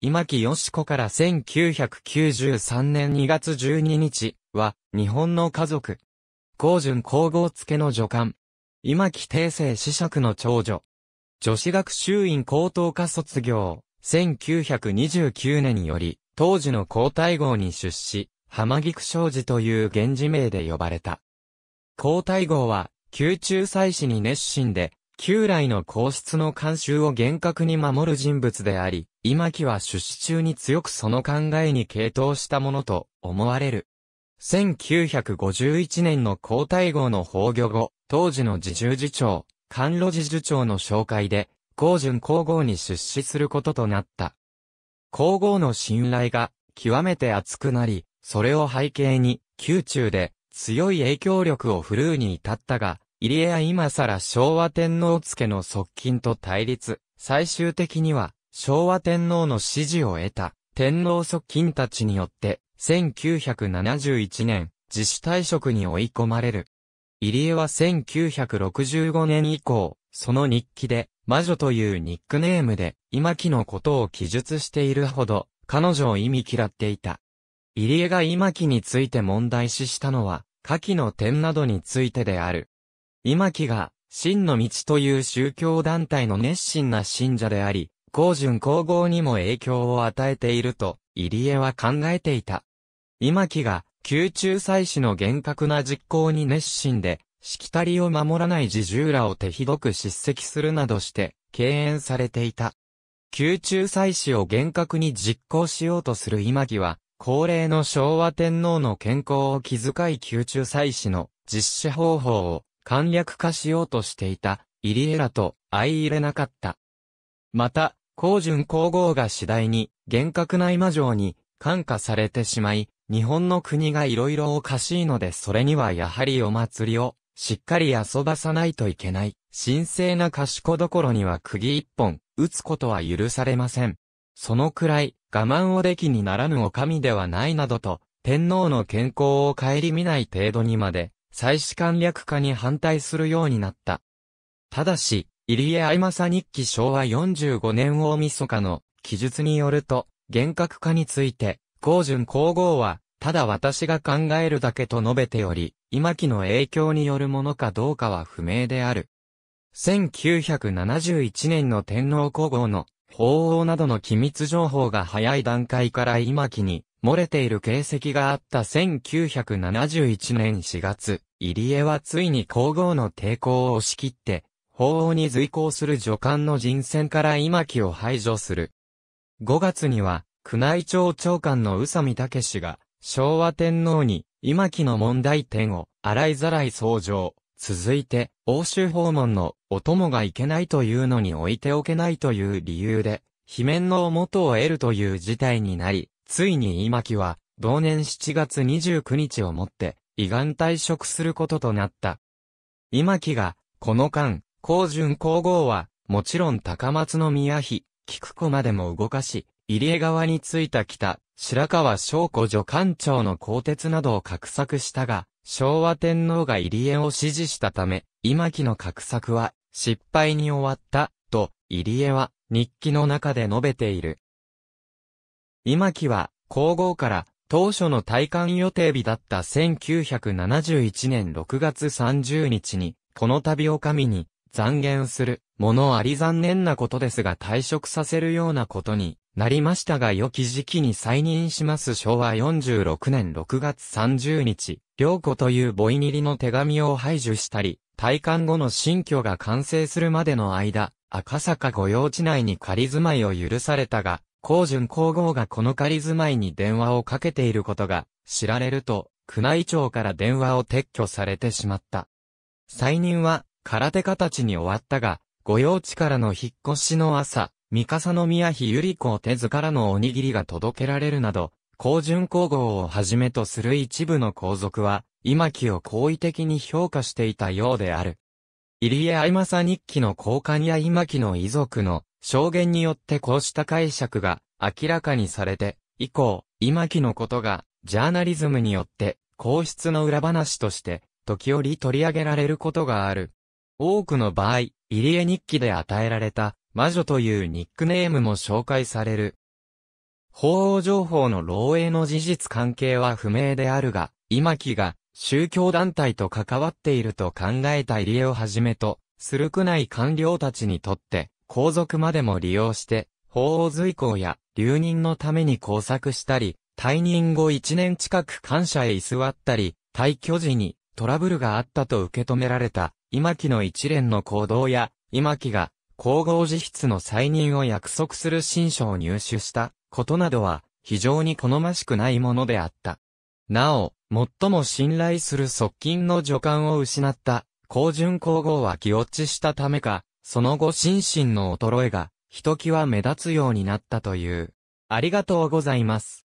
今木よしこから1993年2月12日は、日本の家族。高順皇后付の助官。今木定世子爵の長女。女子学習院高等科卒業。1929年より、当時の皇太后に出資、浜菊商事という源氏名で呼ばれた。皇太后は、宮中祭祀に熱心で、旧来の皇室の慣習を厳格に守る人物であり、今木は出資中に強くその考えに傾倒したものと思われる。1951年の皇太后の崩御後、当時の自重次長、関路自重長の紹介で、皇順皇后に出資することとなった。皇后の信頼が極めて厚くなり、それを背景に、宮中で強い影響力を振るうに至ったが、入江は今更昭和天皇付の側近と対立、最終的には昭和天皇の支持を得た天皇側近たちによって1971年自主退職に追い込まれる。入江は1965年以降、その日記で魔女というニックネームで今木のことを記述しているほど彼女を意味嫌っていた。入江が今木について問題視したのは、下記の点などについてである。今木が、真の道という宗教団体の熱心な信者であり、公順皇后にも影響を与えていると、入江は考えていた。今木が、宮中祭祀の厳格な実行に熱心で、しきたりを守らない自重らを手ひどく叱責するなどして、敬遠されていた。宮中祭祀を厳格に実行しようとする今木は、高齢の昭和天皇の健康を気遣い宮中祭祀の実施方法を簡略化しようとしていた、入江らと相入れなかった。また、高順皇后が次第に、厳格な今城に、感化されてしまい、日本の国が色々おかしいのでそれにはやはりお祭りを、しっかり遊ばさないといけない、神聖な賢どころには釘一本、打つことは許されません。そのくらい、我慢をできにならぬお神ではないなどと、天皇の健康を顧みない程度にまで、祭祀簡略化に反対するようになった。ただし、入江愛正日記昭和45年大晦日の記述によると、厳格化について、高順皇后は、ただ私が考えるだけと述べており、今期の影響によるものかどうかは不明である。1971年の天皇皇后の法王などの機密情報が早い段階から今期に漏れている形跡があった1971年4月、入江はついに皇后の抵抗を押し切って、法王に随行する女官の人選から今木を排除する。5月には、宮内庁長官の宇佐美武氏が、昭和天皇に、今木の問題点を、洗いざらい相乗。続いて、欧州訪問の、お供がいけないというのに置いておけないという理由で、罷免の元を得るという事態になり、ついに今木は、同年7月29日をもって、胃がん退職することとなった。今木が、この間、高順皇后は、もちろん高松宮妃、菊子までも動かし、入江川に着いた北、白川昭子助官長の鋼鉄などを画策したが、昭和天皇が入江を支持したため、今木の画策は、失敗に終わった、と、入江は、日記の中で述べている。今木は、皇后から、当初の退官予定日だった1971年6月30日に、この旅を神に、残言する、ものあり残念なことですが退職させるようなことになりましたが良き時期に再任します昭和46年6月30日、良子というボイニリの手紙を排除したり、退官後の新居が完成するまでの間、赤坂御用地内に仮住まいを許されたが、高順皇后がこの仮住まいに電話をかけていることが知られると、宮内庁から電話を撤去されてしまった。再任は空手家たちに終わったが、御用地からの引っ越しの朝、三笠宮妃百合子手図からのおにぎりが届けられるなど、高順皇后をはじめとする一部の皇族は、今木を好意的に評価していたようである。入江愛政日記の交換や今木の遺族の証言によってこうした解釈が明らかにされて、以降、今木のことが、ジャーナリズムによって、皇室の裏話として、時折取り上げられることがある。多くの場合、入江日記で与えられた、魔女というニックネームも紹介される。法王情報の漏洩の事実関係は不明であるが、今木が宗教団体と関わっていると考えた入江をはじめと、するくない官僚たちにとって、皇族までも利用して、法王随行や留任のために工作したり、退任後1年近く感謝へ居座ったり、退去時にトラブルがあったと受け止められた、今木の一連の行動や、今木が皇后自筆の再任を約束する新書を入手したことなどは非常に好ましくないものであった。なお、最も信頼する側近の助官を失った、高順皇后は気落ちしたためか、その後心身の衰えが、ひときわ目立つようになったという。ありがとうございます。